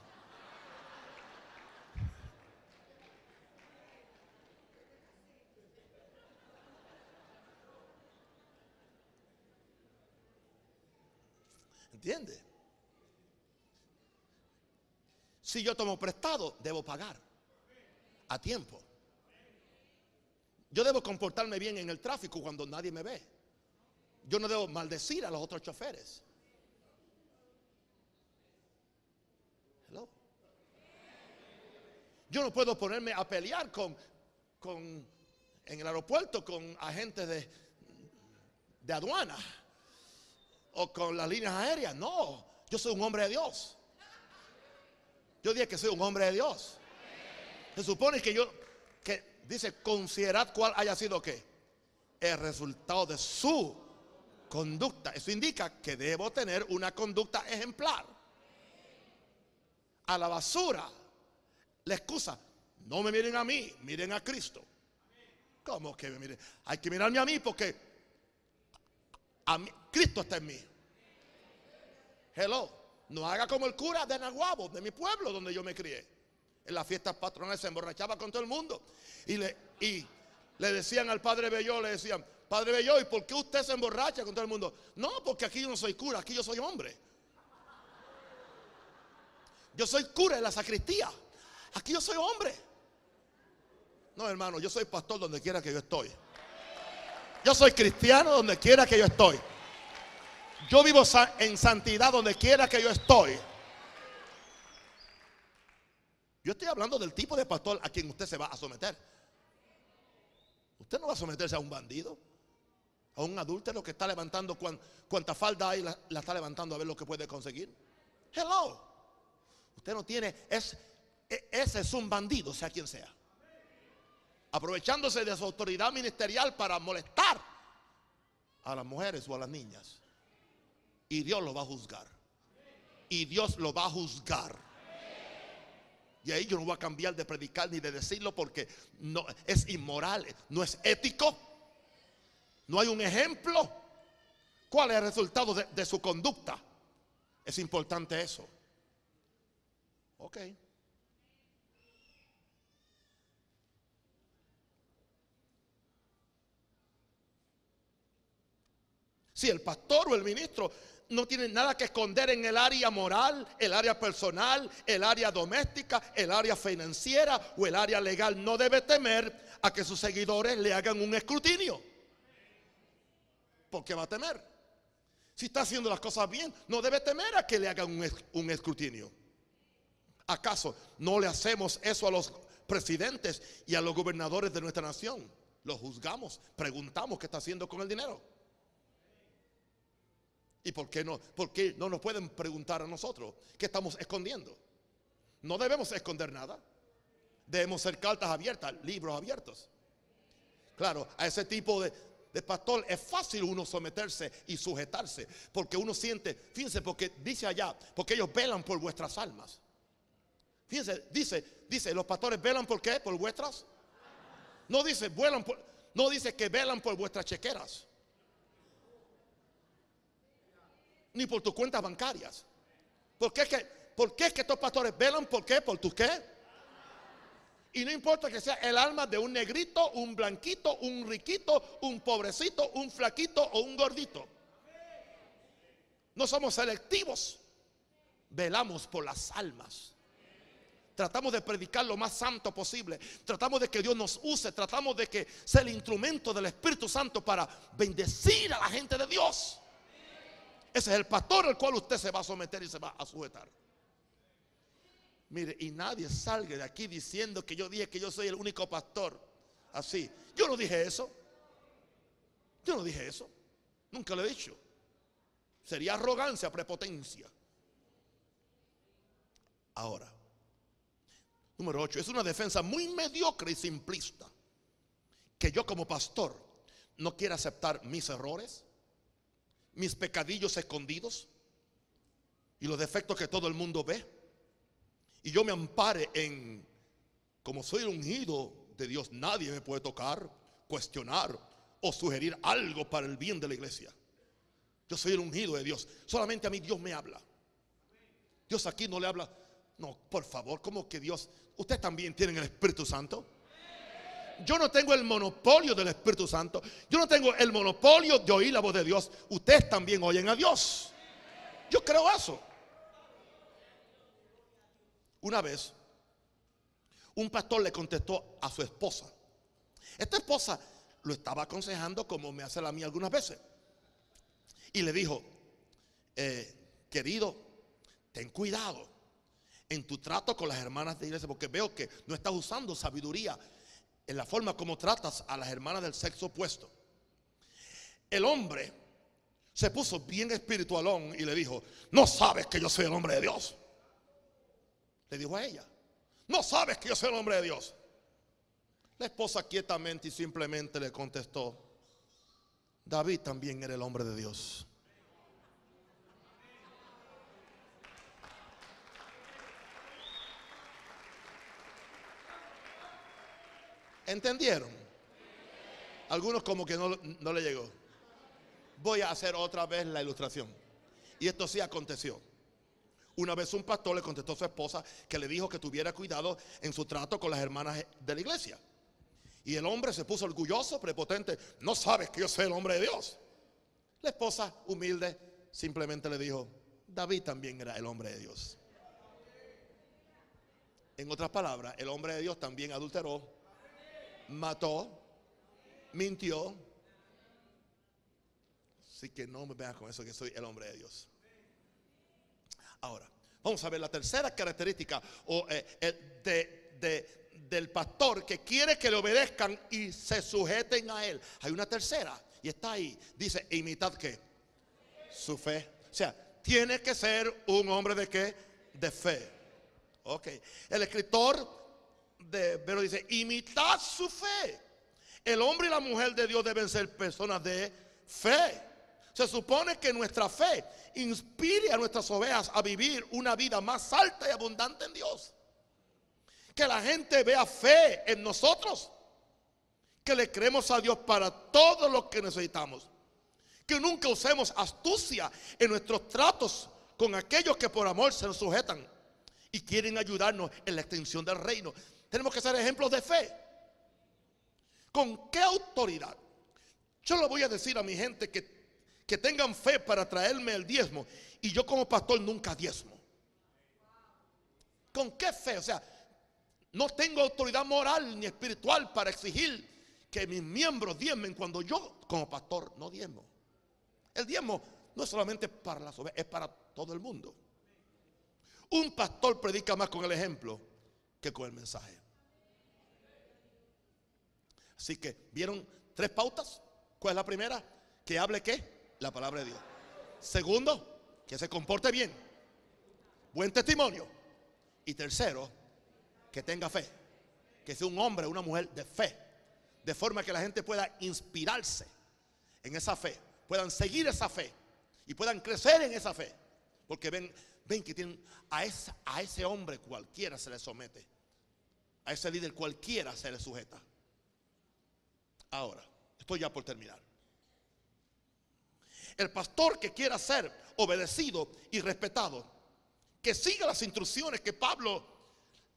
Speaker 1: ¿Entiende? Si yo tomo prestado, debo pagar a tiempo. Yo debo comportarme bien en el tráfico cuando nadie me ve. Yo no debo maldecir a los otros choferes. Yo no puedo ponerme a pelear con, con en el aeropuerto con agentes de, de aduana o con las líneas aéreas. No, yo soy un hombre de Dios. Yo dije que soy un hombre de Dios. Se supone que yo, que dice, considerad cuál haya sido que El resultado de su conducta. Eso indica que debo tener una conducta ejemplar. A la basura, la excusa, no me miren a mí, miren a Cristo. ¿Cómo que me miren? Hay que mirarme a mí porque a Cristo está en mí. Hello. No haga como el cura de Nahuabo, de mi pueblo donde yo me crié. En las fiestas patronales se emborrachaba con todo el mundo. Y le, y le decían al padre Belló, le decían, padre Belló, ¿y por qué usted se emborracha con todo el mundo? No, porque aquí yo no soy cura, aquí yo soy hombre. Yo soy cura de la sacristía. Aquí yo soy hombre. No, hermano, yo soy pastor donde quiera que yo estoy. Yo soy cristiano donde quiera que yo estoy. Yo vivo en santidad donde quiera que yo estoy. Yo estoy hablando del tipo de pastor a quien usted se va a someter. Usted no va a someterse a un bandido, a un adúltero que está levantando cuanta falda hay, la, está levantando a ver lo que puede conseguir. Hello. Usted no tiene, e, ese es un bandido, sea quien sea. Aprovechándose de su autoridad ministerial para molestar a las mujeres o a las niñas. Y Dios lo va a juzgar. Y Dios lo va a juzgar. Y ahí yo no voy a cambiar de predicar ni de decirlo porque no es inmoral, no es ético. No hay un ejemplo. ¿Cuál es el resultado de, de su conducta? Es importante eso. Ok. Si el pastor o el ministro no tienen nada que esconder en el área moral, el área personal, el área doméstica, el área financiera o el área legal. No debe temer a que sus seguidores le hagan un escrutinio. ¿Por qué va a temer. Si está haciendo las cosas bien, no debe temer a que le hagan un, un escrutinio. ¿Acaso no le hacemos eso a los presidentes y a los gobernadores de nuestra nación? Los juzgamos, preguntamos qué está haciendo con el dinero. ¿Y por qué no? ¿Por qué no nos pueden preguntar a nosotros qué estamos escondiendo? No debemos esconder nada. Debemos ser cartas abiertas, libros abiertos. Claro, a ese tipo de, pastor es fácil uno someterse y sujetarse, porque uno siente, fíjense, porque dice allá, porque ellos velan por vuestras almas. Fíjense, dice, dice, los pastores velan por qué? Por vuestras. No dice, vuelan por, no dice que velan por vuestras chequeras. ni por tus cuentas bancarias. ¿Por qué es que, por es que estos pastores velan? ¿Por qué? ¿Por tus qué? Y no importa que sea el alma de un negrito, un blanquito, un riquito, un pobrecito, un flaquito o un gordito. No somos selectivos. Velamos por las almas. Tratamos de predicar lo más santo posible. Tratamos de que Dios nos use. Tratamos de que sea el instrumento del Espíritu Santo para bendecir a la gente de Dios. Ese es el pastor al cual usted se va a someter y se va a sujetar. Mire, y nadie salga de aquí diciendo que yo dije que yo soy el único pastor. Así. Yo no dije eso. Yo no dije eso. Nunca lo he dicho. Sería arrogancia, prepotencia. Ahora, número 8, es una defensa muy mediocre y simplista. Que yo como pastor no quiera aceptar mis errores, mis pecadillos escondidos y los defectos que todo el mundo ve. Y yo me ampare en, como soy el ungido de Dios, nadie me puede tocar, cuestionar o sugerir algo para el bien de la iglesia. Yo soy el ungido de Dios. Solamente a mí Dios me habla. Dios aquí no le habla. No, por favor, como que Dios? ¿Ustedes también tienen el Espíritu Santo? yo no tengo el monopolio del Espíritu Santo. Yo no tengo el monopolio de oír la voz de Dios. Ustedes también oyen a Dios. Yo creo eso. Una vez, un pastor le contestó a su esposa. Esta esposa lo estaba aconsejando como me hace la mía algunas veces. Y le dijo, eh, querido, ten cuidado en tu trato con las hermanas de iglesia, porque veo que no estás usando sabiduría en la forma como tratas a las hermanas del sexo opuesto. El hombre se puso bien espiritualón y le dijo, no sabes que yo soy el hombre de Dios. Le dijo a ella, no sabes que yo soy el hombre de Dios. La esposa quietamente y simplemente le contestó, David también era el hombre de Dios. ¿Entendieron? Algunos como que no, no le llegó. Voy a hacer otra vez la ilustración. Y esto sí aconteció. Una vez un pastor le contestó a su esposa que le dijo que tuviera cuidado en su trato con las hermanas de la iglesia. Y el hombre se puso orgulloso, prepotente. No sabes que yo soy el hombre de Dios. La esposa, humilde, simplemente le dijo, David también era el hombre de Dios. En otras palabras, el hombre de Dios también adulteró, mató, mintió. Así que no me vean con eso que soy el hombre de Dios. Ahora, vamos a ver la tercera característica eh, eh, de, del pastor que quiere que le obedezcan y se sujeten a él. Hay una tercera y está ahí. Dice, imitad qué, su fe. O sea, tiene que ser un hombre de qué? De fe. Ok. El escritor pero dice, imitad su fe. El hombre y la mujer de Dios deben ser personas de fe. Se supone que nuestra fe inspire a nuestras ovejas a vivir una vida más alta y abundante en Dios. Que la gente vea fe en nosotros. Que le creemos a Dios para todo lo que necesitamos. Que nunca usemos astucia en nuestros tratos con aquellos que por amor se nos sujetan y quieren ayudarnos en la extensión del reino. Tenemos que ser ejemplos de fe. ¿Con qué autoridad? Yo lo voy a decir a mi gente que, tengan fe para traerme el diezmo. Y yo como pastor nunca diezmo. ¿Con qué fe? O sea, no tengo autoridad moral ni espiritual para exigir que mis miembros diezmen cuando yo como pastor no diezmo. El diezmo no es solamente para la ovejas, es para todo el mundo. Un pastor predica más con el ejemplo que con el mensaje. Así que, ¿vieron tres pautas? ¿Cuál es la primera? Que hable qué? La palabra de Dios. Segundo, que se comporte bien. Buen testimonio. Y tercero, que tenga fe. Que sea un hombre, o una mujer de fe. De forma que la gente pueda inspirarse en esa fe. Puedan seguir esa fe. Y puedan crecer en esa fe. Porque ven, ven que tienen a, a ese hombre cualquiera se le somete. A ese líder cualquiera se le sujeta. Ahora, estoy ya por terminar. El pastor que quiera ser obedecido y respetado, que siga las instrucciones que Pablo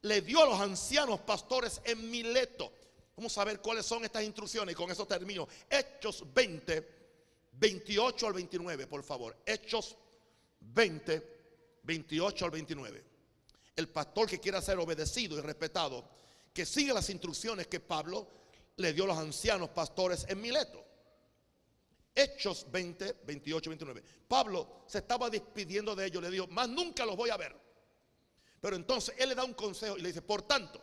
Speaker 1: le dio a los ancianos pastores en Mileto. Vamos a ver cuáles son estas instrucciones y con eso termino. Hechos 20, 28 al 29, por favor. Hechos 20, 28 al 29. El pastor que quiera ser obedecido y respetado, que siga las instrucciones que Pablo le dio a los ancianos pastores en Mileto. Hechos 20, 28, 29. Pablo se estaba despidiendo de ellos, le dijo, más nunca los voy a ver. Pero entonces él le da un consejo y le dice, por tanto,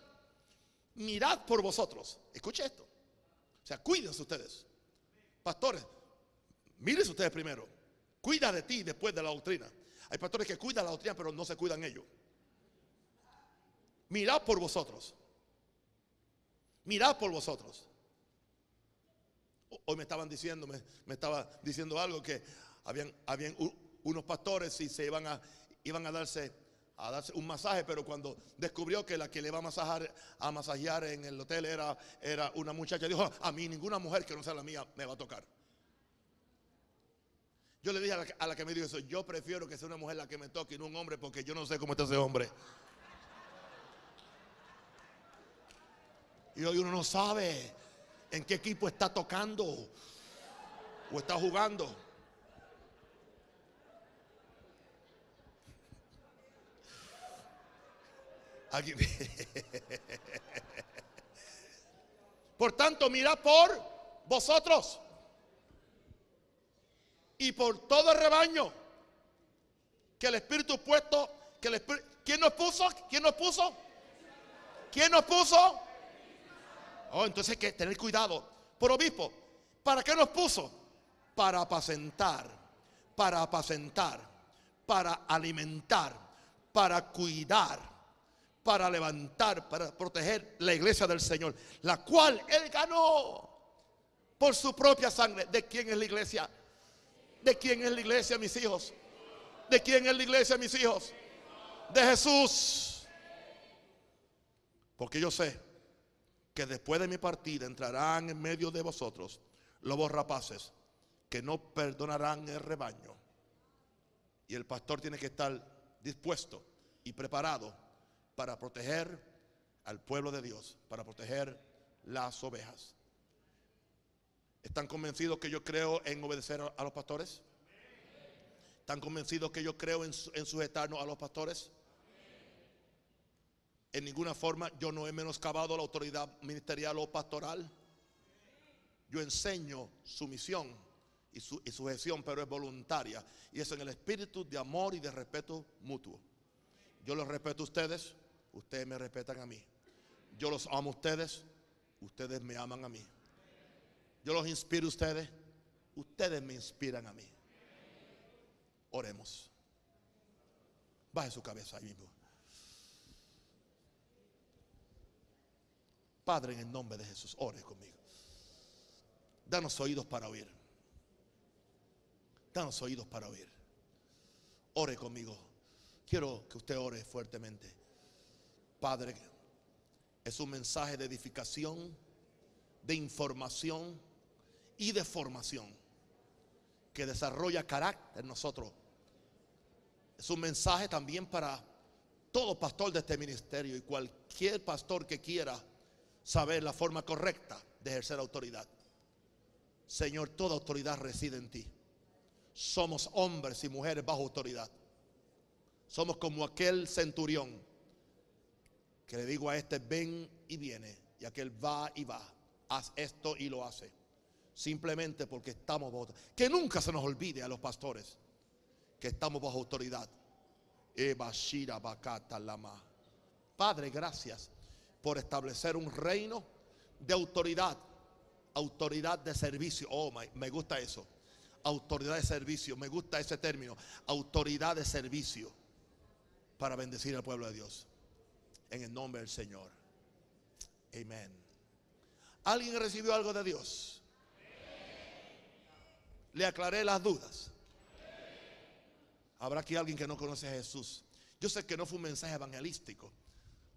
Speaker 1: mirad por vosotros. Escuche esto. O sea, cuídense ustedes. Pastores, Miren ustedes primero. Cuida de ti después de la doctrina. Hay pastores que cuidan la doctrina, pero no se cuidan ellos. Mirad por vosotros mirad por vosotros. Hoy me estaban diciendo, me, estaba diciendo algo que habían, habían unos pastores y se iban a, iban a darse a darse un masaje, pero cuando descubrió que la que le iba a masajar, a masajear en el hotel era, era una muchacha, dijo, a mí ninguna mujer que no sea la mía me va a tocar. Yo le dije a la, a la que me dijo eso, yo prefiero que sea una mujer la que me toque y no un hombre porque yo no sé cómo está ese hombre. Y hoy uno no sabe en qué equipo está tocando o está jugando. Por tanto, mira por vosotros y por todo el rebaño que el Espíritu puesto, que el Espíritu, ¿quién nos puso? ¿Quién nos puso? ¿Quién nos puso? Oh, entonces hay que tener cuidado. Por obispo, ¿para qué nos puso? Para apacentar, para apacentar, para alimentar, para cuidar, para levantar, para proteger la iglesia del Señor, la cual Él ganó por su propia sangre. ¿De quién es la iglesia? ¿De quién es la iglesia, mis hijos? ¿De quién es la iglesia, mis hijos? De Jesús. Porque yo sé que después de mi partida entrarán en medio de vosotros lobos rapaces que no perdonarán el rebaño. Y el pastor tiene que estar dispuesto y preparado para proteger al pueblo de Dios, para proteger las ovejas. ¿Están convencidos que yo creo en obedecer a los pastores? ¿Están convencidos que yo creo en, sujetarnos a los pastores? En ninguna forma yo no he menoscabado la autoridad ministerial o pastoral. Yo enseño su misión y su, y pero es voluntaria. Y es en el espíritu de amor y de respeto mutuo. Yo los respeto a ustedes, ustedes me respetan a mí. Yo los amo a ustedes, ustedes me aman a mí. Yo los inspiro a ustedes, ustedes me inspiran a mí. Oremos. Baje su cabeza ahí mismo. Padre, en el nombre de Jesús, ore conmigo. Danos oídos para oír. Danos oídos para oír. Ore conmigo. Quiero que usted ore fuertemente. Padre, es un mensaje de edificación, de información y de formación que desarrolla carácter en nosotros. Es un mensaje también para todo pastor de este ministerio y cualquier pastor que quiera saber la forma correcta de ejercer autoridad. Señor, toda autoridad reside en ti. Somos hombres y mujeres bajo autoridad. Somos como aquel centurión que le digo a este, ven y viene, y aquel va y va, haz esto y lo hace. Simplemente porque estamos bajo Que nunca se nos olvide a los pastores que estamos bajo autoridad. Eva Shira Bakata Lama. Padre, gracias por establecer un reino de autoridad, autoridad de servicio. Oh, me gusta eso. Autoridad de servicio, me gusta ese término. Autoridad de servicio para bendecir al pueblo de Dios. En el nombre del Señor. Amén. ¿Alguien recibió algo de Dios? Le aclaré las dudas. Habrá aquí alguien que no conoce a Jesús. Yo sé que no fue un mensaje evangelístico.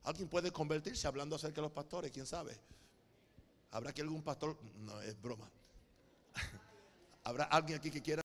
Speaker 1: Alguien puede convertirse hablando acerca de los pastores, quién sabe. ¿Habrá aquí algún pastor? No, es broma. ¿Habrá alguien aquí que quiera?